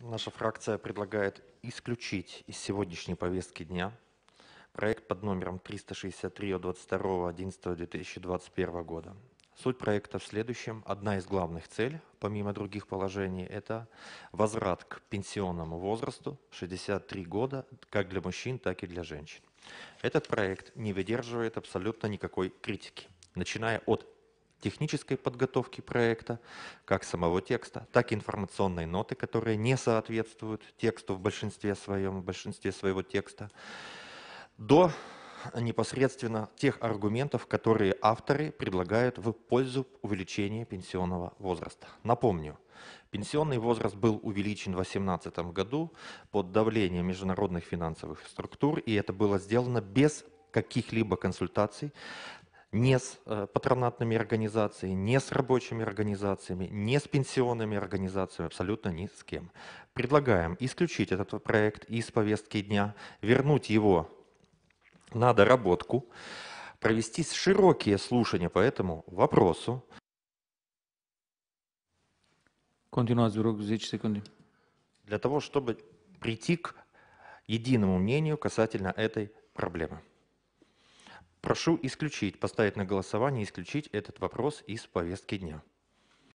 наша фракция предлагает исключить из сегодняшней повестки дня проект под номером 363 от 22.11.2021 года. Суть проекта в следующем. Одна из главных целей, помимо других положений, это возврат к пенсионному возрасту 63 года как для мужчин, так и для женщин. Этот проект не выдерживает абсолютно никакой критики, начиная от технической подготовки проекта, как самого текста, так и информационной ноты, которые не соответствуют тексту в большинстве своем, в большинстве своего текста, до непосредственно тех аргументов, которые авторы предлагают в пользу увеличения пенсионного возраста. Напомню, пенсионный возраст был увеличен в 2018 году под давлением международных финансовых структур, и это было сделано без каких-либо консультаций не с э, патронатными организациями, не с рабочими организациями, не с пенсионными организациями, абсолютно ни с кем. Предлагаем исключить этот проект из повестки дня, вернуть его на доработку, провести широкие слушания по этому вопросу. Continuați, vă секунды. Для того, чтобы прийти к единому мнению касательно этой проблемы прошу исключить поставить на голосование исключить этот вопрос из повестки дня